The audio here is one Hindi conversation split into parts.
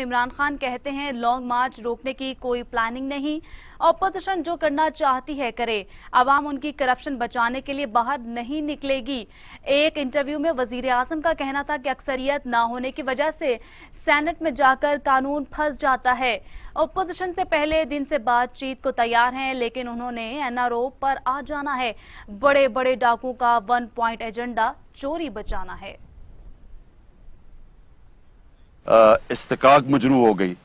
में इमरान खान कहते हैं लॉन्ग मार्च रोकने की कोई प्लानिंग नहीं ऑपोजिशन जो करना चाहती है करे आवाम उनकी करप्शन बचाने के लिए बाहर नहीं निकलेगी एक इंटरव्यू में वजीर आजम का कहना था कि अक्सरियत ना होने की वजह से सेनेट में जाकर कानून फंस जाता है ऑपोजिशन से पहले दिन से बातचीत को तैयार हैं लेकिन उन्होंने एनआरओ पर आ जाना है बड़े बड़े डाकू का वन पॉइंट एजेंडा चोरी बचाना है इसतकाक मजरू हो गई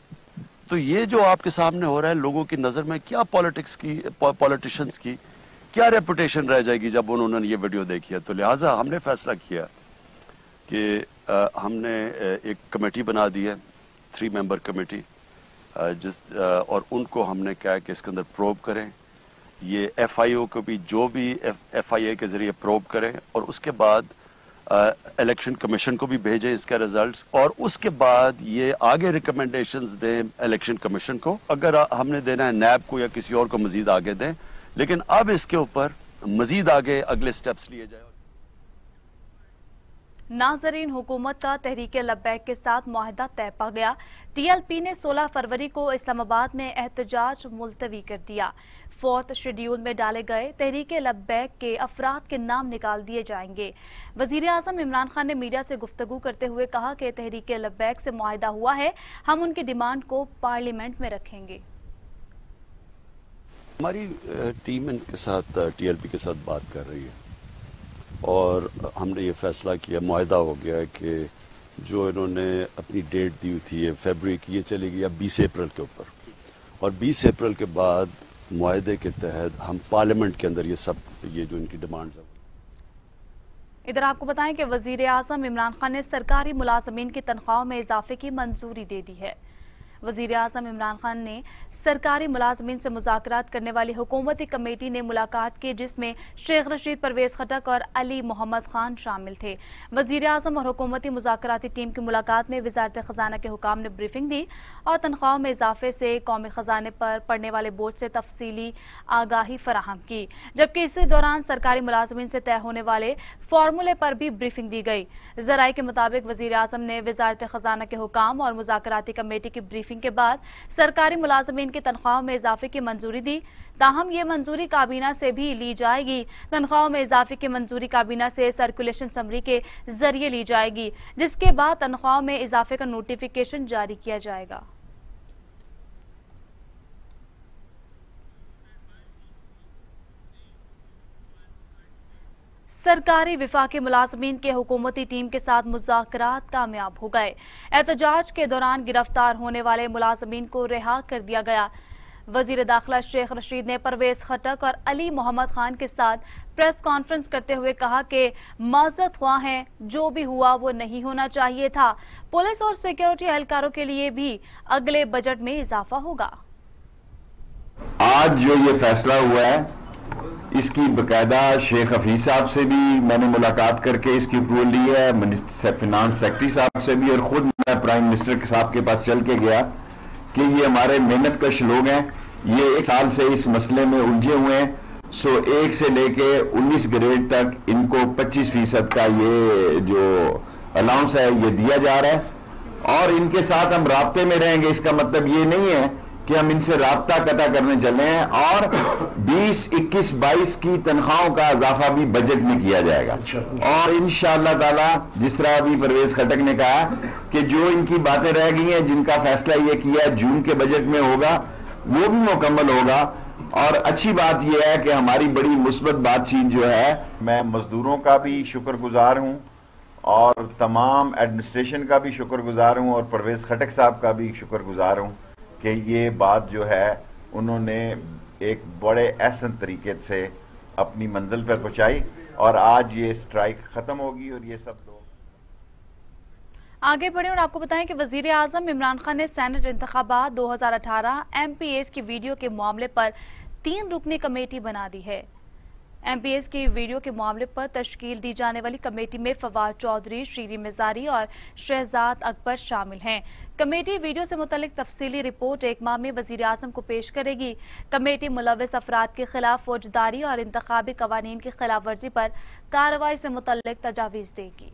तो ये जो आपके सामने हो रहा है लोगों की नज़र में क्या पॉलिटिक्स की पॉलिटिशियंस की क्या रेपुटेशन रह जाएगी जब उन्होंने ये वीडियो देखी है तो लिहाजा हमने फैसला किया कि आ, हमने एक कमेटी बना दी है थ्री मेंबर कमेटी जिस आ, और उनको हमने कहा कि इसके अंदर प्रोब करें ये एफआईओ को भी जो भी एफआईए के ज़रिए प्रोब करें और उसके बाद इलेक्शन कमीशन को भी भेजें इसका रिजल्ट्स और उसके बाद ये आगे रिकमेंडेशंस दें इलेक्शन कमीशन को अगर हमने देना है नैब को या किसी और को मजीद आगे दें लेकिन अब इसके ऊपर मजीद आगे अगले स्टेप्स लिए जाए नाजरीन हुकूमत का तहरीक लबैक के साथ माहदा तय पा गया टीएलपी ने 16 फरवरी को इस्लामाबाद में एहतजाज मुलतवी कर दिया फोर्थ शेड्यूल में डाले गए तहरीक लब्बैक के अफराद के नाम निकाल दिए जाएंगे वजीर अजम इमरान खान ने मीडिया से गुफ्तु करते हुए कहा कि तहरीक लब्बैक से माहिदा हुआ है हम उनकी डिमांड को पार्लियामेंट में रखेंगे हमारी टीम इनके साथ टीएलपी के साथ बात कर रही है और हमने ये फैसला किया माहा हो गया कि जो इन्होंने अपनी डेट दी थी फेबर की ये चली गई अब बीस अप्रैल के ऊपर और बीस अप्रैल के बाद माहे के तहत हम पार्लियामेंट के अंदर ये सब ये जो इनकी डिमांड है इधर आपको बताएं कि वजीर आजम इमरान खान ने सरकारी मुलाजमीन की तनख्वाहों में इजाफे की मंजूरी दे दी है वजीर अजम इमरान खान ने सरकारी मुलाजमीन से मुजात करने वाली हुकूमती कमेटी ने मुलाकात की जिसमें शेख रशीद परवेज खटक और अली मोहम्मद खान शामिल थे वजीर अजम और हुकूमती मुजाती टीम की मुलाकात में वजारत खजाना के हुकाम ने ब्रीफिंग दी और तनख्वाहों में इजाफे से कौमी खजाने पर पड़ने वाले बोर्ड से तफसली आगाही फराहम की जबकि इसी दौरान सरकारी मुलाजमीन से तय होने वाले फार्मूले पर भी ब्रीफिंग दी गई जराये के मुताबिक वजीर अजम ने वजारत खजाना के हुकाम और मुजाती कमेटी की ब्रीफिंग मीटिंग के बाद सरकारी मुलाजमीन की तनख्वाहों में इजाफे की मंजूरी दी ताहम ये मंजूरी काबीना से भी ली जाएगी तनख्वाहों में इजाफे की मंजूरी काबीना से सर्कुलेशन समरी के जरिए ली जाएगी जिसके बाद तनख्वाहों में इजाफे का नोटिफिकेशन जारी किया जाएगा सरकारी विफा के मुलाजमीन के हुकूमती टीम के साथ मुजात कामयाब हो गए एहतजाज के दौरान गिरफ्तार होने वाले मुलाजमीन को रिहा कर दिया गया वजीर दाखिला शेख रशीद ने परवेज खटक और अली मोहम्मद खान के साथ प्रेस कॉन्फ्रेंस करते हुए कहा कि माजरत हुआ है जो भी हुआ वो नहीं होना चाहिए था पुलिस और सिक्योरिटी एहलकारों के लिए भी अगले बजट में इजाफा होगा आज जो ये फैसला हुआ है इसकी बकायदा शेख हफीज साहब से भी मैंने मुलाकात करके इसकी अप्रूवल ली है फिनांस सेक्रेटरी साहब से भी और खुद मैं प्राइम मिनिस्टर के साहब के पास चल के गया कि ये हमारे मेहनत कश लोग हैं ये एक साल से इस मसले में उलझे हुए हैं सो एक से लेके 19 ग्रेड तक इनको 25 फीसद का ये जो अलाउंस है ये दिया जा रहा है और इनके साथ हम रबते में रहेंगे इसका मतलब ये नहीं है कि हम इनसे रबता कता करने चले हैं और 20, 21, 22 की तनख्वाहों का इजाफा भी बजट में किया जाएगा अच्छा। और इन ताला जिस तरह अभी परवेज खटक ने कहा कि जो इनकी बातें रह गई हैं जिनका फैसला ये किया जून के बजट में होगा वो भी मुकम्मल होगा और अच्छी बात यह है कि हमारी बड़ी मुस्बत बातचीत जो है मैं मजदूरों का भी शुक्रगुजार हूँ और तमाम एडमिनिस्ट्रेशन का भी शुक्रगुजार हूँ और परवेज़ खटक साहब का भी शुक्रगुजार हूँ कि ये बात जो है उन्होंने एक बड़े ऐसा तरीके से अपनी मंजिल पर पहुंचाई और आज ये स्ट्राइक ख़त्म होगी और ये सब लोग आगे बढ़े और आपको बताएं कि वजीर आजम इमरान खान ने अठारह इंतबात 2018 एमपीएस की वीडियो के मामले पर तीन रुकनी कमेटी बना दी है एमबीएस के वीडियो के मामले पर तश्कील दी जाने वाली कमेटी में फवाद चौधरी श्री मिजारी और शहजाद अकबर शामिल हैं कमेटी वीडियो से मुतल तफसीली रिपोर्ट एक माह में वजीर अजम को पेश करेगी कमेटी मुलविस अफराद के खिलाफ फौजदारी और इंतबी कवानीन की खिलाफ वर्जी पर कार्रवाई से मुतल तजावीज़ देगी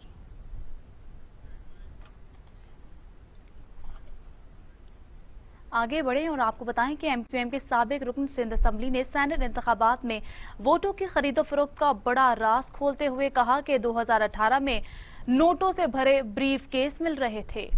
आगे बढ़े और आपको बताएं कि एम क्यू एम के सबक रुकन सिंध असम्बली ने सैनट इंतबात में वोटों की खरीदो फरोख्त का बड़ा रास खोलते हुए कहा कि दो हज़ार अठारह में नोटों से भरे ब्रीफ केस मिल रहे थे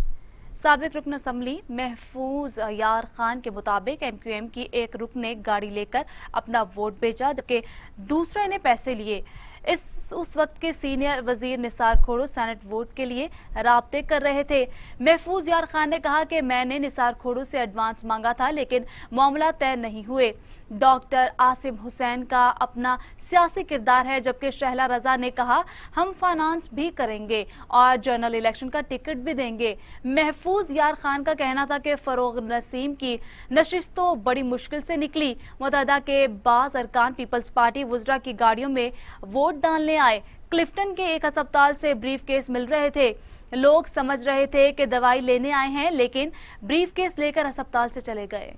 सबक रुकन असम्बली महफूज यार खान के मुताबिक एम क्यू एम की एक रुकन ने गाड़ी लेकर अपना वोट बेचा जबकि दूसरे ने पैसे लिए इस उस वक्त के सीनियर वजीर निसार खोड़ो सेनेट वोट के लिए रबते कर रहे थे महफूज यार खान ने कहा कि मैंने निसार खोड़ो से एडवांस मांगा था लेकिन मामला तय नहीं हुए डॉक्टर आसिम हुसैन का अपना सियासी किरदार है जबकि शहला रजा ने कहा हम फाइनानस भी करेंगे और जनरल इलेक्शन का टिकट भी देंगे महफूज यार खान का कहना था कि फरोग नसीम की नशिश तो बड़ी मुश्किल से निकली मुतहदा के बाज अरकान पीपल्स पार्टी वजरा की गाड़ियों में वोट डालने आए क्लिफ्टन के एक अस्पताल से ब्रीफ केस मिल रहे थे लोग समझ रहे थे कि दवाई लेने आए हैं लेकिन ब्रीफ केस लेकर अस्पताल से चले गए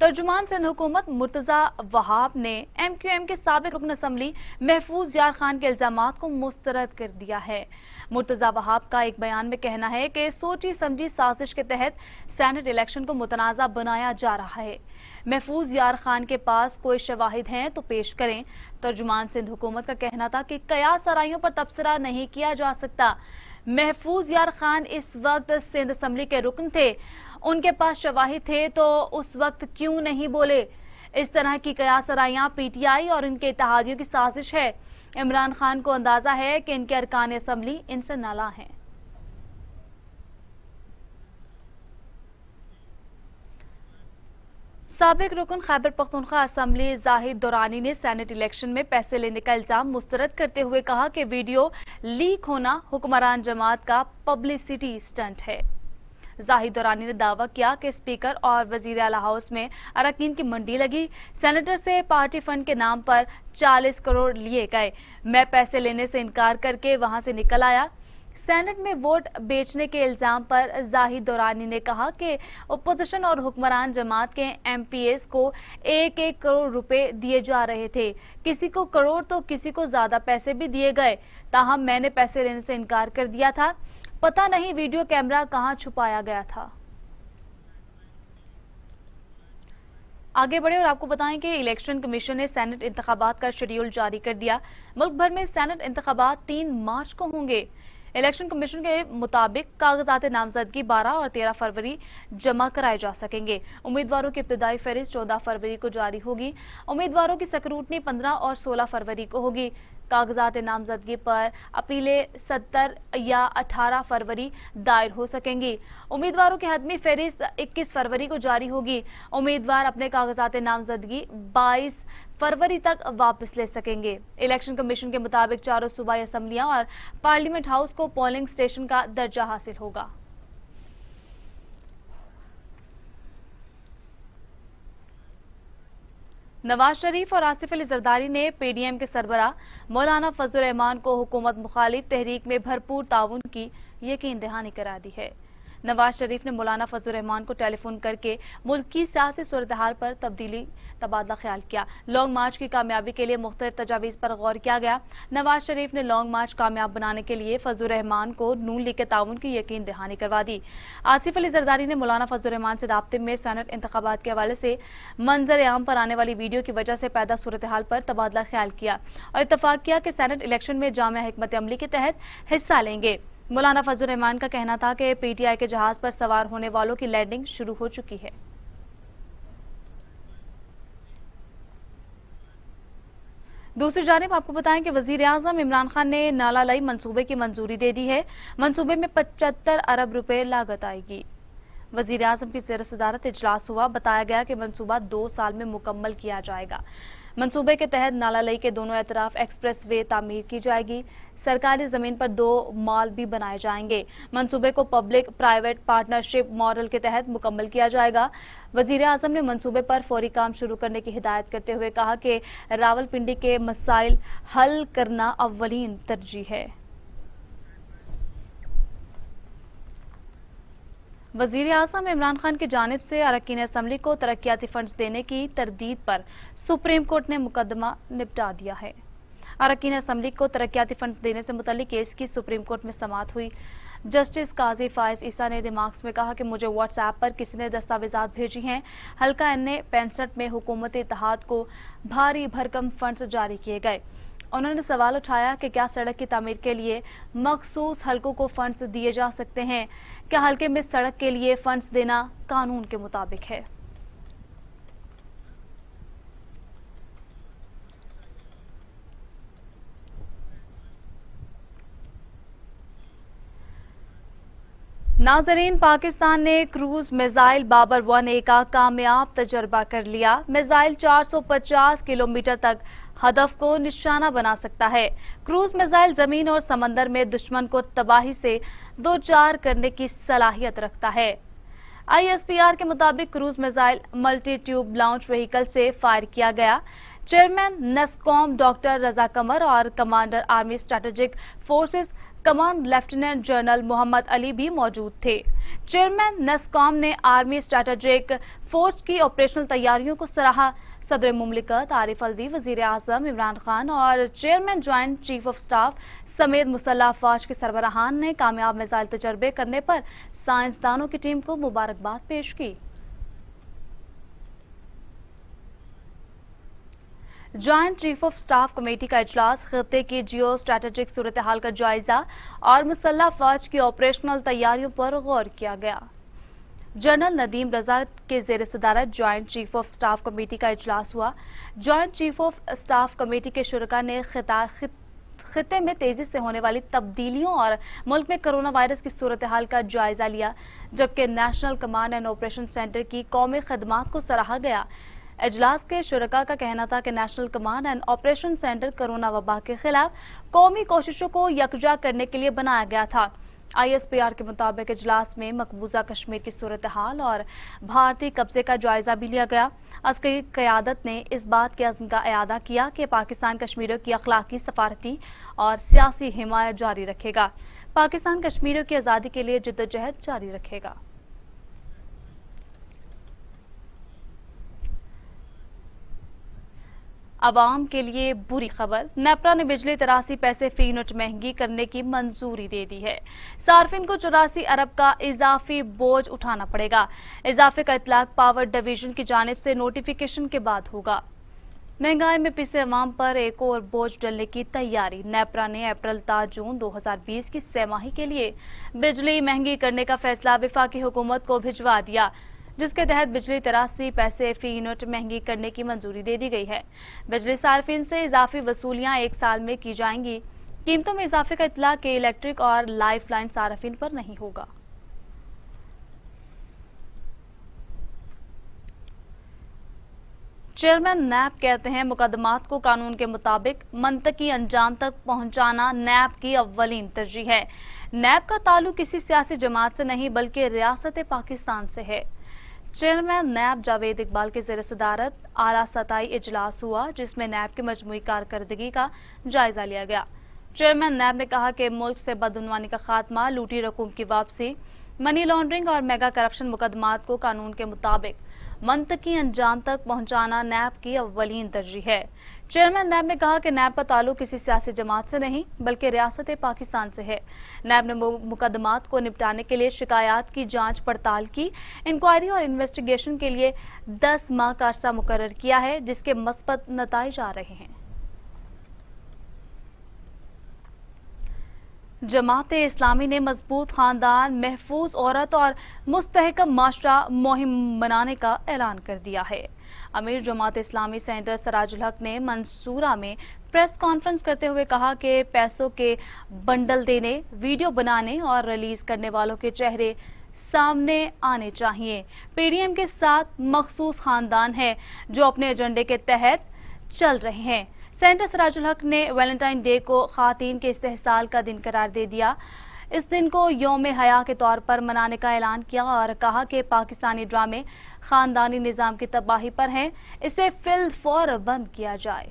तर्जुमान सिंध हुकूमत मुर्तज़ा वहाब ने एम क्यू एम के सबक रुकन असम्बली महफूज यार खान के इल्ज़ाम को मुस्तरद कर दिया है मुर्तज़ा वहाब का एक बयान में कहना है कि सोची समझी साजिश के तहत सैनट इलेक्शन को मुतनाज़ बनाया जा रहा है महफूज यार खान के पास कोई शवाहिद हैं तो पेश करें तर्जुमान सिंध हुकूमत का कहना था कि कयास सराइयों पर तबसरा नहीं किया जा सकता महफूज यार खान इस वक्त सिंध असम्बली के रुकन थे उनके पास शवाही थे तो उस वक्त क्यों नहीं बोले इस तरह की कयासराइया पीटीआई और इनके इतिहादियों की साजिश है इमरान खान को अंदाजा है कि इनके अरकान असम्बली इनसे नाला हैं सबक रुकन खैबर पख्तनख्वा असम्बली जाहिद दुरानी ने सैनेट इलेक्शन में पैसे लेने का इल्ज़ाम मुस्तरद करते हुए कहा कि वीडियो लीक होना हुक्मरान जमात का पब्लिसिटी स्टंट है जाहिद दौरानी ने दावा किया कि स्पीकर और वजीर अला हाउस में अरकान की मंडी लगी सेनेटर से पार्टी फंड के नाम पर 40 करोड़ लिए गए मैं पैसे लेने से इनकार करके वहां से निकल आया सेनेट में वोट बेचने के इल्ज़ाम पर जाहिद दौरानी ने कहा कि अपोजिशन और हुक्मरान जमात के एमपीएस को एक एक करोड़ रुपए दिए जा रहे थे किसी को करोड़ तो किसी को ज़्यादा पैसे भी दिए गए ताहम मैंने पैसे लेने से इनकार कर दिया था पता नहीं वीडियो कैमरा कहां छुपाया गया था आगे बढ़े और आपको बताएं कि इलेक्शन कमीशन ने सेनेट इंतबात का शेड्यूल जारी कर दिया मुल्क भर में सेनेट इंतबात तीन मार्च को होंगे इलेक्शन कमीशन के मुताबिक कागजात नामजदगी 12 और 13 फरवरी जमा कराए जा सकेंगे उम्मीदवारों की इब्तदाई फहरिस्त 14 फरवरी को जारी होगी उम्मीदवारों की सक्रूटनी 15 और 16 फरवरी को होगी कागजात नामजदगी पर अपीलें 70 या 18 फरवरी दायर हो सकेंगी उम्मीदवारों की हतमी फहरिस्त 21 फरवरी को जारी होगी उम्मीदवार अपने कागजात नामजदगी 22 फरवरी तक वापस ले सकेंगे इलेक्शन कमीशन के मुताबिक चारों सूबाई असम्बलियां और पार्लियामेंट हाउस को पोलिंग स्टेशन का दर्जा हासिल होगा नवाज शरीफ और आसिफ अली जरदारी ने पीडीएम के सरबरा मौलाना फजल रहमान को हुकूमत मुखालिफ तहरीक में भरपूर ताउन की यकीन दहानी करा दी है नवाज शरीफ ने मौलाना फजल रहमान को टेलीफोन करके मुल्क की सियासी सूरत हाल पर तब्दीली तबादला ख्याल किया लॉन्ग मार्च की कामयाबी के लिए मुख्तलिफ तजावीज़ पर गौर किया गया नवाज शरीफ ने लॉन्ग मार्च कामयाब बनाने के लिए फजल रहमान को नून लीग के ताउन की यकीन दहानी करवा दी आसिफ अली जरदारी ने मौलाना फजल रहमान से रबते में सैनट इंतबात के हवाले से मंजर आम पर आने वाली वीडियो की वजह से पैदा सूरत हाल पर तबादला ख्याल किया और इतफाक़ किया कि सैनट इलेक्शन में जामत अमली के तहत हिस्सा लेंगे मौलाना फजल रहमान का कहना था कि पीटीआई के जहाज पर सवार होने वालों की लैंडिंग शुरू हो चुकी है दूसरी जानब आपको बताएं कि वजीर अजम इमरान खान ने नाला लाई मनसूबे की मंजूरी दे दी है मनसूबे में पचहत्तर अरब रुपए लागत आएगी वजीर अजम की जेर सदारत इजलास हुआ बताया गया कि मनसूबा दो साल में मुकम्मल किया जाएगा मंसूबे के तहत नालालई के दोनों एतराफ एक्सप्रेस वे तामीर की जाएगी सरकारी जमीन पर दो मॉल भी बनाए जाएंगे मंसूबे को पब्लिक प्राइवेट पार्टनरशिप मॉडल के तहत मुकम्मल किया जाएगा वजीर अजम ने मंसूबे पर फौरी काम शुरू करने की हिदायत करते हुए कहा कि रावलपिंडी के मसाइल हल करना अवलिन तरजीह है वजीर अजम इमरान खान की जानब से अरकान असम्बली को तरक्याती फंड देने की तरदीद पर सुप्रीम कोर्ट ने मुकदमा निपटा दिया है अरकान असम्बली को तरक्याती फंड देने से मुतल केस की सुप्रीम कोर्ट में समाप्त हुई जस्टिस काजी फायज ईसा ने रिमार्क्स में कहा कि मुझे व्हाट्सएप पर किसी ने दस्तावेजा भेजी हैं हल्का एन ए पैंसठ में हुकूमत इतिहाद को भारी भरकम फंड्स जारी किए गए उन्होंने सवाल उठाया कि क्या सड़क की तमीर के लिए मखसूस हल्कों को फंड्स दिए जा सकते हैं क्या हल्के में सड़क के लिए फंड्स देना कानून के मुताबिक है नाजरीन पाकिस्तान ने cruise missile Babur one A का कामयाब तजर्बा कर लिया मिसाइल 450 किलोमीटर तक हदफ को निशाना बना सकता है क्रूज मिसाइल जमीन और समंदर में दुश्मन को तबाही से दो चार करने की सलाहियत रखता है आईएसपीआर के मुताबिक cruise missile multi tube launch vehicle से फायर किया गया chairman NESCOM doctor Raza Qamar और commander army strategic forces command lieutenant general Mohammad Ali भी मौजूद थे चेयरमैन नेस्कॉम ने आर्मी स्ट्रेटेजिक फोर्स की ऑपरेशनल तैयारियों को सराहा सदर ममलिकत आरिफ अलवी वजीर अजम इमरान खान और chairman joint chief of staff समेत मुसल्ह अफवाज के सरबराहान ने कामयाब मिसाइल तजर्बे करने पर साइंसदानों की टीम को मुबारकबाद पेश की joint chief of staff committee का अजलास खत्े की जियो स्ट्रेटेजिक सूरत हाल का जायजा और मुसल्ह अफवाज की ऑपरेशनल तैयारियों पर गौर किया गया जनरल नदीम रजा के जेर सदारत joint chief of staff committee का अजलास हुआ joint chief of staff committee के शुरा ने खिता खित खत्े में तेज़ी से होने वाली तब्दीलियों और मुल्क में कोरोना वायरस की सूरत हाल का जायजा लिया जबकि national command and operation centre की कौमी खदमात को सराहा गया अजलास के शुरा का कहना था कि national command and operation centre corona वबा के खिलाफ कौमी कोशिशों को यकजा करने के लिए बनाया गया था आईएसपीआर के मुताबिक इजलास में मकबूजा कश्मीर की सूरत हाल और भारतीय कब्जे का जायजा भी लिया गया अस्करी क्यादत ने इस बात के अज़म का अदा किया कि पाकिस्तान कश्मीरों की अखलाकी सफारती और सियासी हिमायत जारी रखेगा पाकिस्तान कश्मीरों की आज़ादी के लिए जद्दोजहद जारी रखेगा आवाम के लिए बुरी खबर नेपरा ने बिजली तिरासी पैसे फी यूनिट महंगी करने की मंजूरी दे दी है सार्फिन को चौरासी अरब का इजाफी बोझ उठाना पड़ेगा इजाफे का इतलाक पावर डिवीजन की जानब से नोटिफिकेशन के बाद होगा महंगाई में पिसे अवाम पर एक और बोझ डलने की तैयारी नेपरा ने अप्रैल ता जून 2020 की सहमाही के लिए बिजली महंगी करने का फैसला विफाकी हुकूमत को भिजवा दिया जिसके तहत बिजली तिरासी पैसे फी यूनिट महंगी करने की मंजूरी दे दी गई है बिजली सार्फिन से इजाफी वसूलियां एक साल में की जाएंगी कीमतों में इजाफे का इतला के इलेक्ट्रिक और लाइफ लाइन सार्फिन पर नहीं होगा चेयरमैन नैप कहते हैं मुकदमात को कानून के मुताबिक मंतकी अंजाम तक पहुंचाना नैप की अव्वलीन तरजीह है नैप का ताल्लुक किसी सियासी जमात से नहीं बल्कि रियासत पाकिस्तान से है चेयरमैन नैब जावेद इकबाल के जेर सदारत आला सताई इजलास हुआ जिसमें नैब की मजमू कारकर्दगी का जायजा लिया गया चेयरमैन नैब ने कहा कि मुल्क से बदनवानी का खात्मा लूटी रकूम की वापसी मनी लॉन्ड्रिंग और मेगा करप्शन मुकदमात को कानून के मुताबिक मनतकी अंजाम तक पहुंचाना नैब की अवलीन तरजीह है चेयरमैन नैब ने कहा कि नैब का ताल्लुक किसी सियासी जमात से नहीं बल्कि रियासत पाकिस्तान से है नैब ने मुकदमात को निपटाने के लिए शिकायत की जांच पड़ताल की इंक्वायरी और इन्वेस्टिगेशन के लिए 10 माह का अरसा मुकर किया है जिसके मस्बत नतज आ रहे हैं जमात इस्लामी ने मजबूत खानदान महफूज औरत और मुस्तकम माशरा मुहिम बनाने का ऐलान कर दिया है अमीर जमात इस्लामी सेंटर सराजुल हक ने मंसूरा में प्रेस कॉन्फ्रेंस करते हुए कहा कि पैसों के बंडल देने वीडियो बनाने और रिलीज करने वालों के चेहरे सामने आने चाहिए पीडीएम के साथ मखसूस खानदान है जो अपने एजेंडे के तहत चल रहे हैं सेंटर सराजुल हक ने वैलेंटाइन डे को खातन के इस्तेसाल का दिन करार दे दिया इस दिन को योम हया के तौर पर मनाने का ऐलान किया और कहा कि पाकिस्तानी ड्रामे खानदानी निज़ाम की तबाही पर हैं इसे फिल फौर बंद किया जाए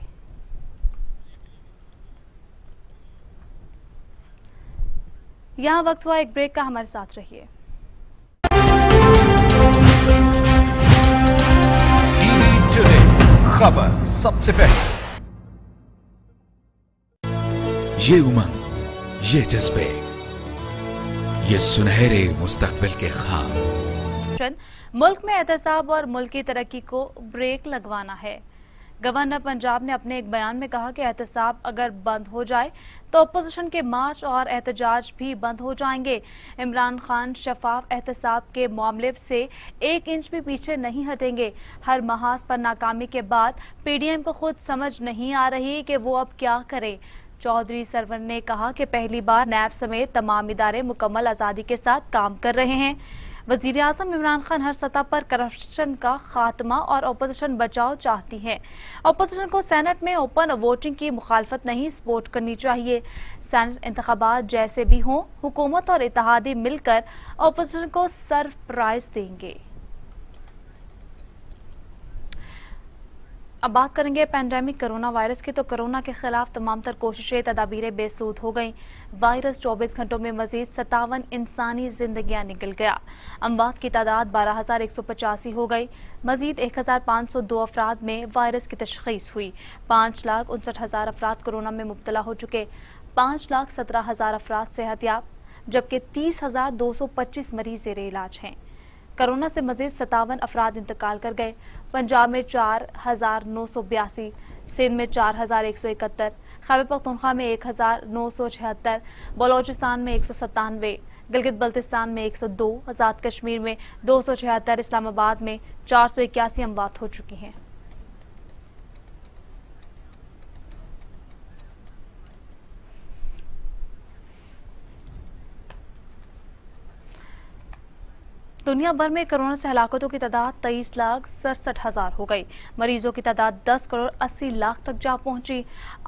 यहाँ वक्त हुआ एक ब्रेक का हमारे साथ रहिए खबर सबसे पहले ये उमंग ये जज्बे ये सुनहरे मुस्तकबिल के खाम मुल्क में एहतसाब और मुल्क की तरक्की को ब्रेक लगवाना है गवर्नर पंजाब ने अपने एक बयान में कहा कि एहतसाब अगर बंद हो जाए तो अपोजिशन के मार्च और एहतजाज भी बंद हो जाएंगे इमरान खान शफाफ एहतसाब के मामले से एक इंच भी पीछे नहीं हटेंगे हर महाज पर नाकामी के बाद पीडीएम को खुद समझ नहीं आ रही कि वो अब क्या करें चौधरी सरवर ने कहा कि पहली बार नैब समेत तमाम इदारे मुकम्मल आज़ादी के साथ काम कर रहे हैं वजीर अजम इमरान खान हर सतह पर करप्शन का खात्मा और अपोजिशन बचाव चाहती हैं अपोजिशन को सेनेट में ओपन वोटिंग की मुखालफत नहीं सपोर्ट करनी चाहिए सैनट इंतबात जैसे भी हों हुकूमत और इतिहादी मिलकर अपोजिशन को सरप्राइज देंगे अब बात करेंगे पैंडेमिक कोरोना वायरस की तो कोरोना के खिलाफ तमाम तर कोशिशें तदाबीरें बेसूद हो गईं वायरस 24 घंटों में मजीद सतावन इंसानी जिंदगियां निकल गया अमवात की तादाद बारह हज़ार एक सौ पचासी हो गई मजीद एक हज़ार पाँच सौ दो अफराद में वायरस की तशखीस हुई पाँच लाख उनसठ हज़ार अफराद कोरोना में मुबतला हो चुके पाँच लाख सत्रह हज़ार अफराद सेहतियाब जबकि तीस हज़ार दो सौ पच्चीस मरीज जेर इलाज हैं कोरोना से मजीद सतावन अफराद इंतकाल कर गए पंजाब में चार हजार नौ सौ बयासी सिंध में चार हजार एक सौ इकहत्तर खैबर पख्तनख्वा में एक हजार नौ सौ छिहत्तर बलोचिस्तान में एक सौ सत्तानवे गिलगित बल्तिस्तान में एक सौ दो आज़ाद कश्मीर में दो सौ छिहत्तर इस्लामाबाद में चार सौ इक्यासी अमवात हो चुकी हैं दुनिया भर में कोरोना से हलाकतों की तादाद तेईस लाख सड़सठ हजार हो गई मरीजों की तादाद दस करोड़ अस्सी लाख तक जा पहुंची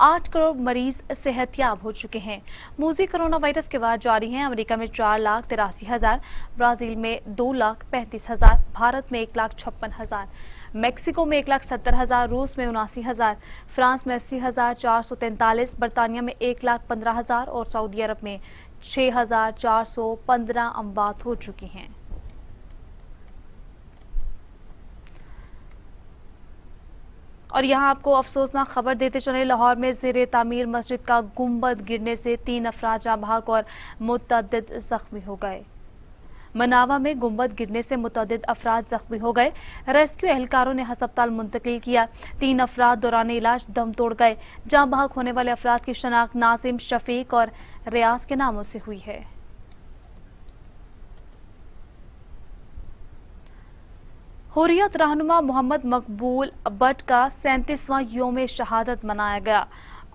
आठ करोड़ मरीज सेहतियाब हो चुके हैं मूजी कोरोना वायरस के बाद जारी हैं अमेरिका में चार लाख तिरासी हजार ब्राजील में दो लाख पैंतीस हजार भारत में एक लाख छप्पन हजार मेक्सिको में एक लाख सत्तर हज़ार रूस में उनासी हज़ार फ्रांस में अस्सी हज़ार चार सौ तैंतालीस बरतानिया में एक लाख पंद्रह हज़ार और सऊदी अरब में छः हज़ार चार सौ पंद्रह अमवात हो चुकी हैं और यहाँ आपको अफसोसनाक खबर देते चले लाहौर में जेर तमीर मस्जिद का गुम्बद गिरने से तीन अफराज जाबाक और मुतद जख्मी हो गए मनावा में गुम्बद गिरने से मुतद अफराद जख्मी हो गए रेस्क्यू एहलकारों ने हस्पताल मुंतकिल किया तीन अफराद दौरान इलाज दम तोड़ गए जहाँ बहक होने वाले अफराद की शनाख्त नासिम शफीक और रियाज के नामों से हुई है हुरियत रहनुमा मोहम्मद मकबूल बट का सैंतीसवां योम शहादत मनाया गया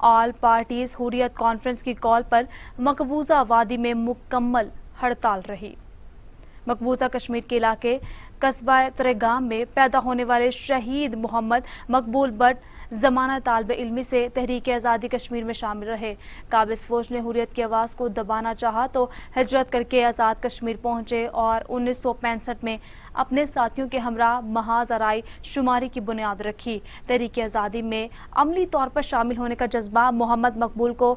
ऑल पार्टीज हुरियत कॉन्फ्रेंस की कॉल पर मकबूजा वादी में मुकम्मल हड़ताल रही मकबूजा कश्मीर के इलाके कस्बा त्रेगाम में पैदा होने वाले शहीद मोहम्मद मकबूल बट जमाना तालब इलमी से तहरीक आज़ादी कश्मीर में शामिल रहे काबिज फौज ने हुरियत की आवाज़ को दबाना चाहा तो हजरत करके आज़ाद कश्मीर पहुँचे और उन्नीस सौ पैंसठ में अपने साथियों के हमरा महाज आरई शुमारी की बुनियाद रखी तहरीक आज़ादी में अमली तौर पर शामिल होने का जज्बा मोहम्मद मकबूल को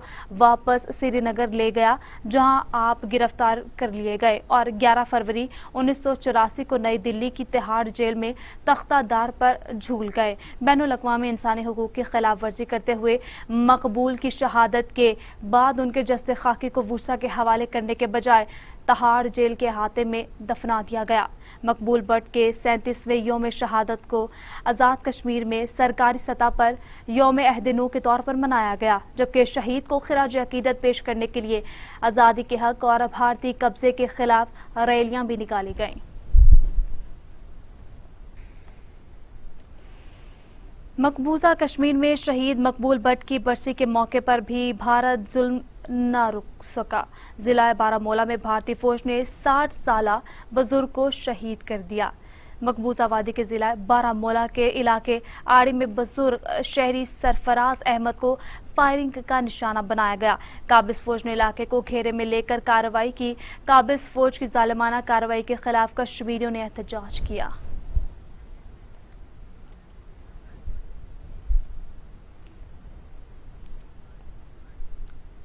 वापस श्रीनगर ले गया जहाँ आप गिरफ्तार कर लिए गए और ग्यारह फरवरी उन्नीस को नई दिल्ली की तिहाड़ जेल में तख्तादार पर झूल गए बैन अवी इंसानी इंसानी हकूक़ की खिलाफ वर्जी करते हुए मकबूल की शहादत के बाद उनके जस्ते खाकी को वूसा के हवाले करने के बजाय तहाड़ जेल के अहाते में दफना दिया गया मकबूल भट्ट के सैंतीसवें योम शहादत को आज़ाद कश्मीर में सरकारी सतह पर योम अहदनू के तौर पर मनाया गया जबकि शहीद को खराज अकीदत पेश करने के लिए आज़ादी के हक और भारतीय कब्ज़े के खिलाफ रैलियाँ भी निकाली गईं मकबूजा कश्मीर में शहीद मकबूल भट्ट की बरसी के मौके पर भी भारत जुल्म न रुक सका जिला बारामूला में भारतीय फौज ने 60 साल बुजुर्ग को शहीद कर दिया मकबूजा वादी के जिला बारामूला के इलाके आड़ी में बुजुर्ग शहरी सरफराज अहमद को फायरिंग का निशाना बनाया गया काबिज फौज ने इलाके को घेरे में लेकर कार्रवाई की काबिज फौज की जालिमाना कार्रवाई के खिलाफ कश्मीरियों ने एहतजाज किया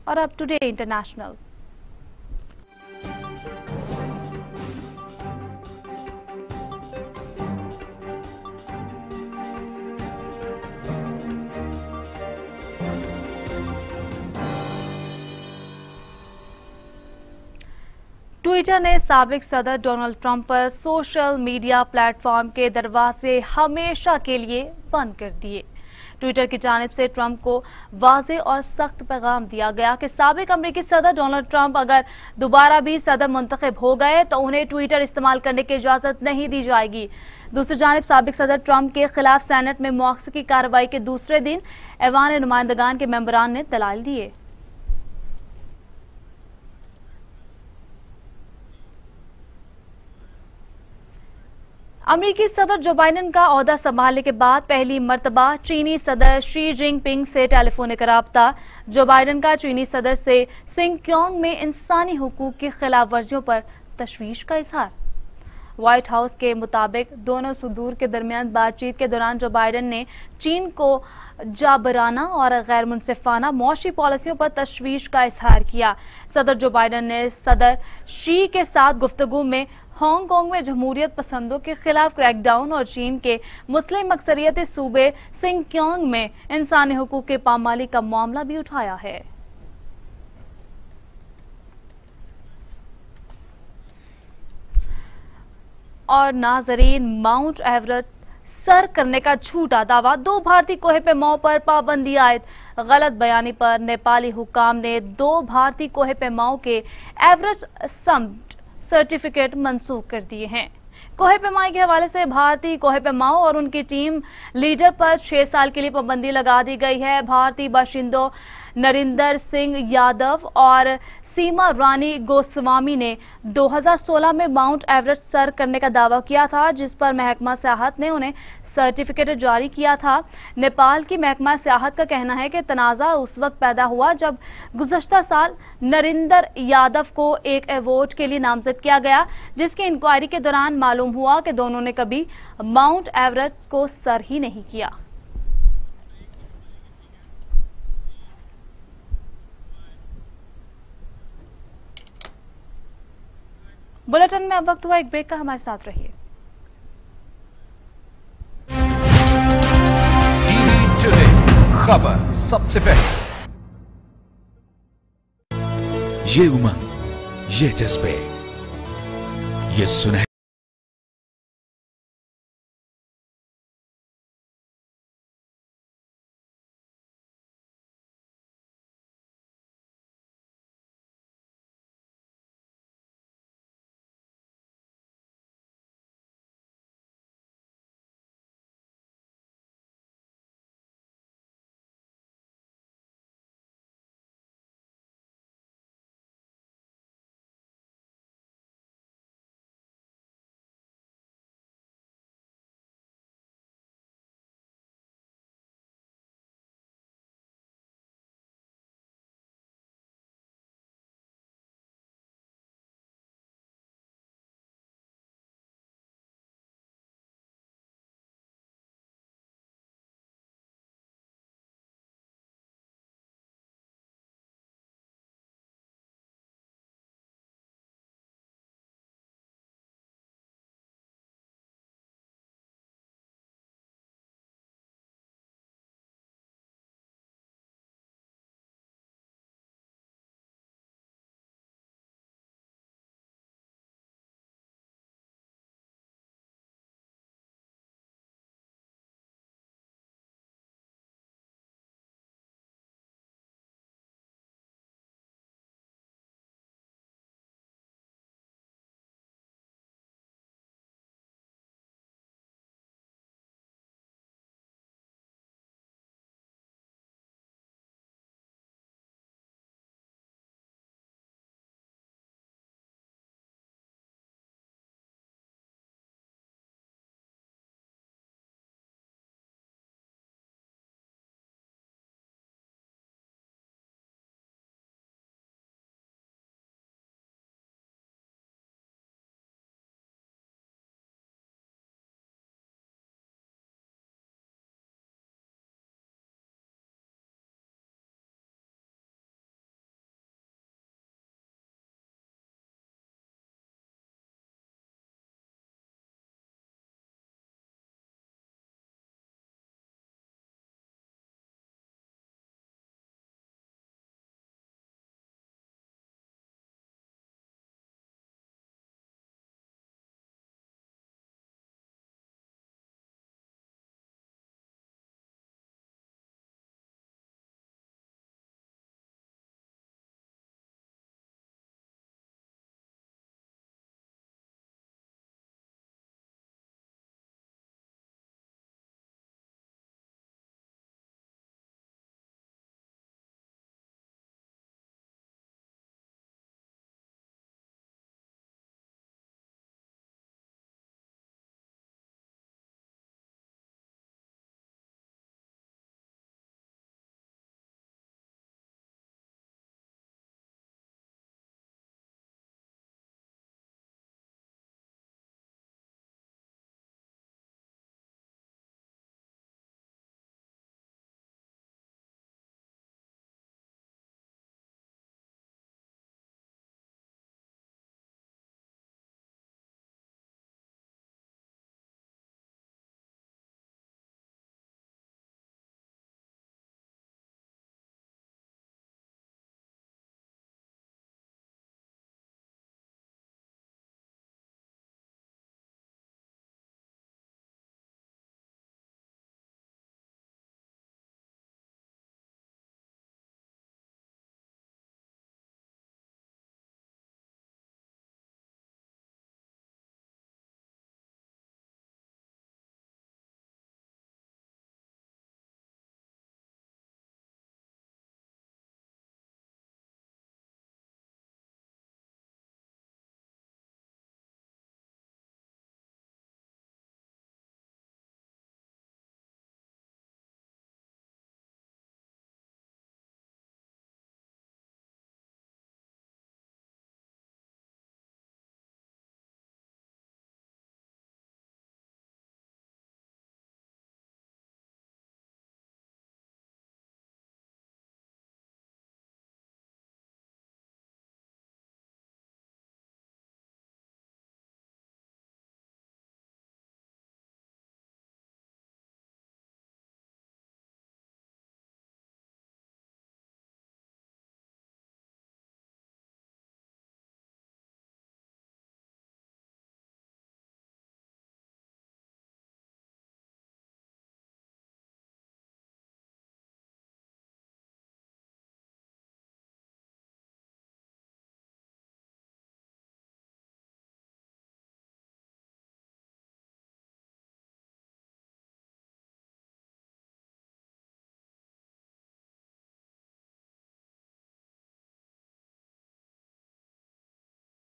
or up to date international. Twitter ने सबक सदर डोनाल्ड ट्रंप पर सोशल मीडिया प्लेटफॉर्म के दरवाजे हमेशा के लिए बंद कर दिए ट्विटर की जानब से ट्रंप को वाज और सख्त पैगाम दिया गया कि सबक अमरीकी सदर डोनाल्ड ट्रंप अगर दोबारा भी सदर मंतखब हो गए तो उन्हें ट्विटर इस्तेमाल करने की इजाज़त नहीं दी जाएगी दूसरी जानब सबक सदर ट्रंप के खिलाफ सैनेट में मुआवजे की कार्रवाई के दूसरे दिन ऐवान नुमाइंदगान के मेम्बरान ने दलाल दिए अमरीकी सदर जो बाइडन का अहदा संभालने के बाद पहली मरतबा चीनी सदर शी जिनपिंग से टेलीफोनिक रबता जो बाइडन का चीनी सदर से सिंक्योंग में इंसानी हकूक की खिलाफ वर्जियों पर तशवीश का इजहार व्हाइट हाउस के मुताबिक दोनों सुदूर के दरमियान बातचीत के दौरान जो बाइडन ने चीन को जाबराना और गैर मुनफाना मुशी पॉलिसियों पर तशवीश का इजहार किया सदर जो बाइडन ने सदर शी के साथ गुफ्तगु में हांगकांग में जमहूरियत पसंदों के खिलाफ क्रैकडाउन और चीन के मुस्लिम अक्सरियत सूबे सिंक्योंग में इंसानी हकूक के पामाली का मामला भी उठाया है और नाजरीन माउंट एवरेस्ट सर करने का झूठा दावा दो भारतीय कोहे मौ पर पाबंदी आयत गलत बयानी पर नेपाली हुकाम ने दो भारतीय कोहे पैमाओं के एवरेस्ट सम्ट सर्टिफिकेट मंसूख कर दिए हैं कोहे पैमाई के हवाले से भारतीय कोहे पैमाओं और उनकी टीम लीडर पर छह साल के लिए पाबंदी लगा दी गई है भारतीय बाशिंदों नरिंदर सिंह यादव और सीमा रानी गोस्वामी ने 2016 में माउंट एवरेस्ट सर करने का दावा किया था जिस पर महकमा सियाहत ने उन्हें सर्टिफिकेट जारी किया था नेपाल की महकमा सियाहत का कहना है कि तनाज़ा उस वक्त पैदा हुआ जब गुजशत साल नरिंदर यादव को एक अवॉर्ड के लिए नामजद किया गया जिसकी इंक्वायरी के दौरान मालूम हुआ कि दोनों ने कभी माउंट एवरेस्ट को सर ही नहीं किया बुलेटिन में अब वक्त हुआ एक ब्रेक का हमारे साथ रहिए खबर सबसे पहले ये उमंग ये जज्बे ये सुनह